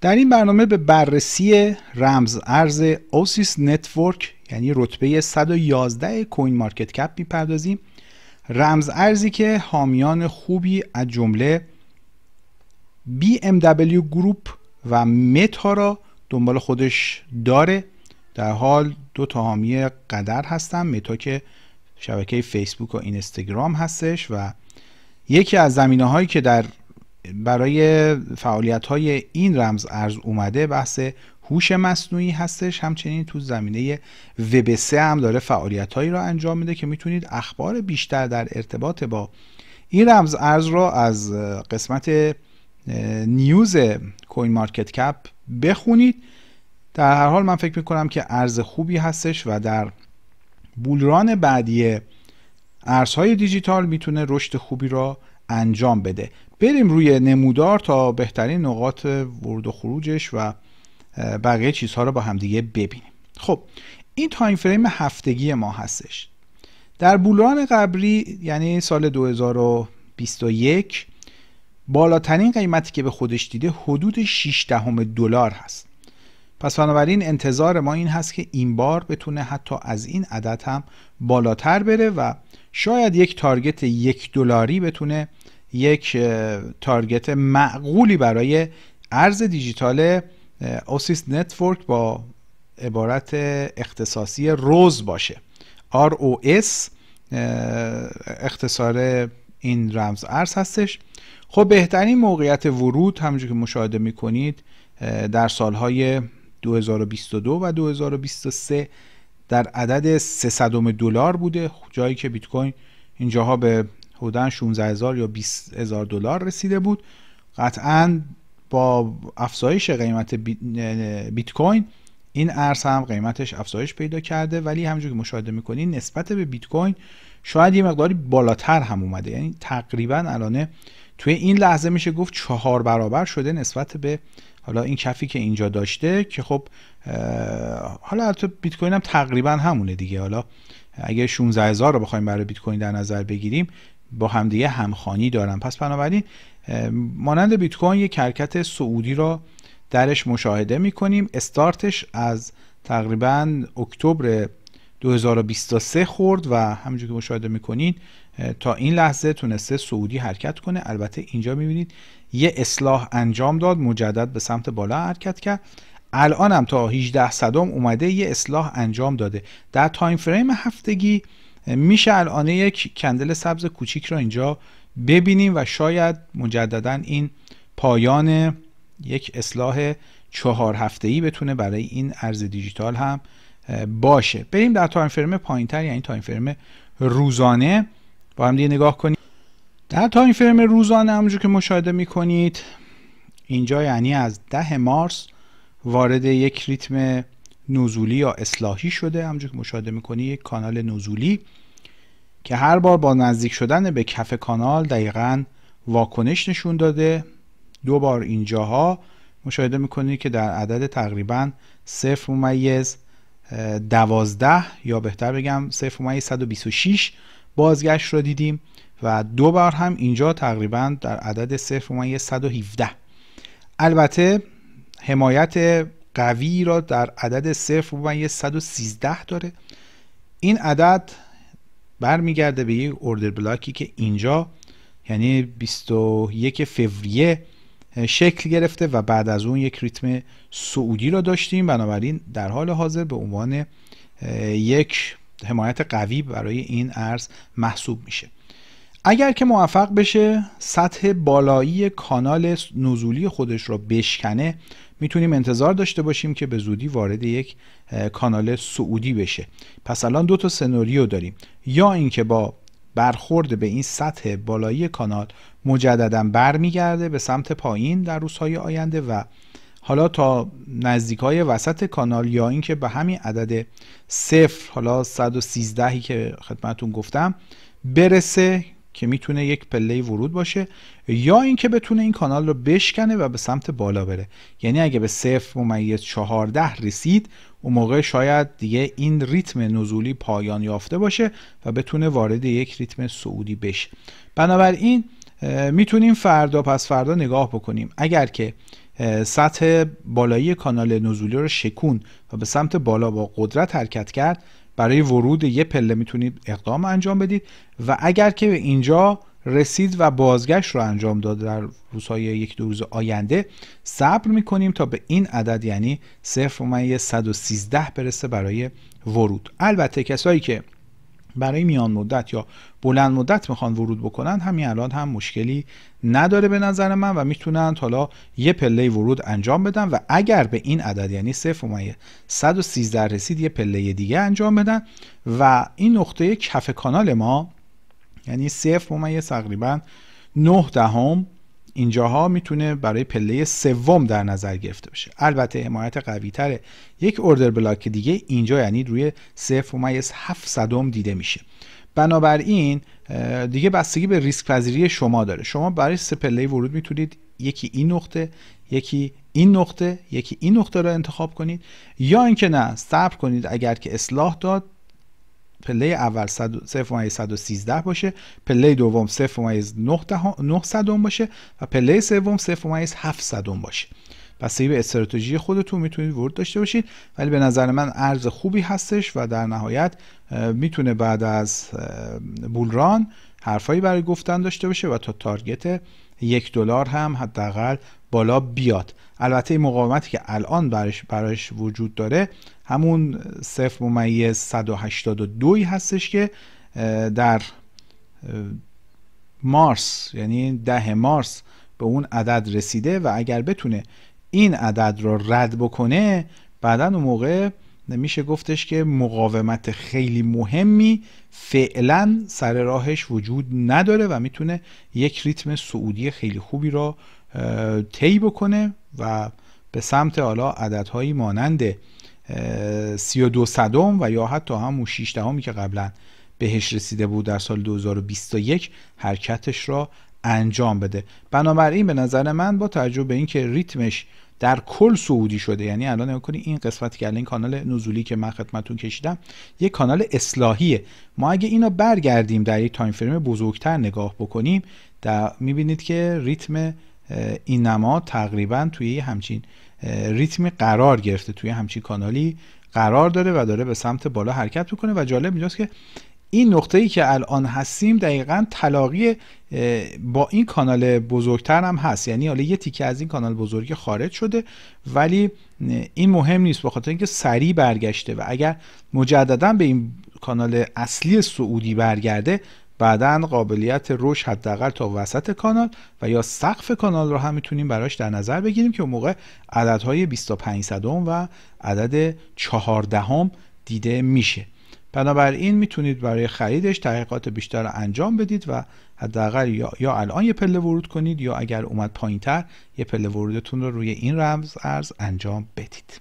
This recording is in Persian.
در این برنامه به بررسی رمز ارز اوسیس نتورک یعنی رتبه 111 کوین مارکت کپ میپردازیم رمز ارزی که حامیان خوبی از جمله BMW گروپ و متا را دنبال خودش داره در حال دو تا حامی قدر هستن متا که شبکه فیسبوک و اینستاگرام هستش و یکی از زمینه هایی که در برای فعالیت های این رمز ارز اومده بحث هوش مصنوعی هستش همچنین تو زمینه وب هم داره فعالیت هایی را انجام میده که میتونید اخبار بیشتر در ارتباط با این رمز ارز را از قسمت نیوز کوین مارکت کپ بخونید در هر حال من فکر میکنم که ارز خوبی هستش و در بولران بعدی ارزهای دیجیتال میتونه رشد خوبی را انجام بده بریم روی نمودار تا بهترین نقاط ورود و خروجش و بقیه چیزها رو با همدیگه ببینیم خب این تایم فریم هفتگی ما هستش در بولران قبلی یعنی سال 2021 بالاترین قیمتی که به خودش دیده حدود 6 دهم دلار هست پس بنابراین انتظار ما این هست که این بار بتونه حتی از این عدد هم بالاتر بره و شاید یک تارگت یک دلاری بتونه یک تارگت معقولی برای ارز دیجیتال اوسیس نتورک با عبارت اختصاصی روز باشه ROS اختصار این رمز ارز هستش خب بهترین موقعیت ورود همونجور که مشاهده میکنید در سالهای 2022 و 2023 در عدد 300 دلار بوده جایی که بیت کوین اینجاها به حدود 16 هزار یا 20 هزار دلار رسیده بود قطعا با افزایش قیمت بیت کوین این ارز هم قیمتش افزایش پیدا کرده ولی همونجور که مشاهده میکنین نسبت به بیت کوین شاید یه مقداری بالاتر هم اومده یعنی تقریبا الانه توی این لحظه میشه گفت چهار برابر شده نسبت به حالا این کفی که اینجا داشته که خب حالا تو بیت کوین هم تقریبا همونه دیگه حالا اگه 16 هزار رو بخوایم برای بیت کوین در نظر بگیریم با همدیگه همخانی دارن پس بنابراین مانند بیت کوین یک حرکت سعودی را درش مشاهده می کنیم استارتش از تقریبا اکتبر 2023 خورد و همونجور که مشاهده میکنین تا این لحظه تونسته سعودی حرکت کنه البته اینجا بینید یه اصلاح انجام داد مجدد به سمت بالا حرکت کرد الان هم تا 18 صدام اومده یه اصلاح انجام داده در تایم فریم هفتگی میشه الان یک کندل سبز کوچیک را اینجا ببینیم و شاید مجددا این پایان یک اصلاح چهار هفته ای بتونه برای این ارز دیجیتال هم باشه بریم در تایم فرم پایینتر یعنی تایم فرم روزانه با هم دیگه نگاه کنیم در تایم فرم روزانه همونجور که مشاهده میکنید اینجا یعنی از ده مارس وارد یک ریتم نزولی یا اصلاحی شده همجور که مشاهده میکنی یک کانال نزولی که هر بار با نزدیک شدن به کف کانال دقیقا واکنش نشون داده دو بار اینجاها مشاهده میکنید که در عدد تقریبا صفر ممیز دوازده یا بهتر بگم صفر ممیز 126 بازگشت را دیدیم و دو بار هم اینجا تقریبا در عدد صفر ممیز 117 البته حمایت قوی را در عدد صفر و 113 داره این عدد برمیگرده به یک اوردر بلاکی که اینجا یعنی 21 فوریه شکل گرفته و بعد از اون یک ریتم سعودی را داشتیم بنابراین در حال حاضر به عنوان یک حمایت قوی برای این ارز محسوب میشه اگر که موفق بشه سطح بالایی کانال نزولی خودش را بشکنه میتونیم انتظار داشته باشیم که به زودی وارد یک کانال سعودی بشه پس الان دو تا سناریو داریم یا اینکه با برخورد به این سطح بالایی کانال مجددا برمیگرده به سمت پایین در روزهای آینده و حالا تا نزدیک های وسط کانال یا اینکه به همین عدد صفر حالا 113 که خدمتون گفتم برسه که میتونه یک پله ورود باشه یا اینکه بتونه این کانال رو بشکنه و به سمت بالا بره یعنی اگه به صفر ممیز 14 رسید اون موقع شاید دیگه این ریتم نزولی پایان یافته باشه و بتونه وارد یک ریتم سعودی بشه بنابراین میتونیم فردا پس فردا نگاه بکنیم اگر که سطح بالایی کانال نزولی رو شکون و به سمت بالا با قدرت حرکت کرد برای ورود یه پله میتونید اقدام انجام بدید و اگر که به اینجا رسید و بازگشت رو انجام داد در روزهای یک دو روز آینده صبر میکنیم تا به این عدد یعنی 0.113 برسه برای ورود البته کسایی که برای میان مدت یا بلند مدت میخوان ورود بکنن همین الان هم مشکلی نداره به نظر من و میتونن حالا یه پله ورود انجام بدن و اگر به این عدد یعنی 0.113 رسید یه پله دیگه انجام بدن و این نقطه کف کانال ما یعنی 0.1 تقریبا 9 دهم ده اینجاها میتونه برای پله سوم در نظر گرفته بشه البته حمایت قوی تره یک اوردر بلاک دیگه اینجا یعنی روی 0.7 صدم دیده میشه بنابراین دیگه بستگی به ریسک پذیری شما داره شما برای سه پله ورود میتونید یکی این نقطه یکی این نقطه یکی این نقطه را انتخاب کنید یا اینکه نه صبر کنید اگر که اصلاح داد پله اول 0.113 باشه پله دوم 0.900 باشه و پله سوم 0.700 باشه پس به استراتژی خودتون میتونید ورود داشته باشید ولی به نظر من ارز خوبی هستش و در نهایت میتونه بعد از بولران حرفایی برای گفتن داشته باشه و تا تارگت یک دلار هم حداقل بالا بیاد البته این مقاومتی که الان براش, برش وجود داره همون صفر ممیز 182 هستش که در مارس یعنی ده مارس به اون عدد رسیده و اگر بتونه این عدد رو رد بکنه بعدا اون موقع میشه گفتش که مقاومت خیلی مهمی فعلا سر راهش وجود نداره و میتونه یک ریتم سعودی خیلی خوبی را طی بکنه و به سمت حالا عددهایی مانند 32 صدم و یا حتی هم 6 دهمی که قبلا بهش رسیده بود در سال 2021 حرکتش را انجام بده بنابراین به نظر من با توجه به اینکه ریتمش در کل سعودی شده یعنی الان نگاه این قسمت که این کانال نزولی که من خدمتتون کشیدم یک کانال اصلاحیه ما اگه اینا برگردیم در یک تایم فریم بزرگتر نگاه بکنیم در میبینید که ریتم این نما تقریبا توی همچین ریتم قرار گرفته توی همچین کانالی قرار داره و داره به سمت بالا حرکت میکنه و جالب اینجاست که این نقطه ای که الان هستیم دقیقا تلاقی با این کانال بزرگتر هم هست یعنی حالا یه تیکه از این کانال بزرگ خارج شده ولی این مهم نیست بخاطر اینکه سریع برگشته و اگر مجددا به این کانال اصلی سعودی برگرده بعدا قابلیت رشد حداقل تا وسط کانال و یا سقف کانال رو هم میتونیم براش در نظر بگیریم که اون موقع عددهای 25 و عدد 14 دیده میشه بنابراین میتونید برای خریدش تحقیقات بیشتر انجام بدید و حداقل یا, یا الان یه پله ورود کنید یا اگر اومد تر یه پله ورودتون رو روی این رمز ارز انجام بدید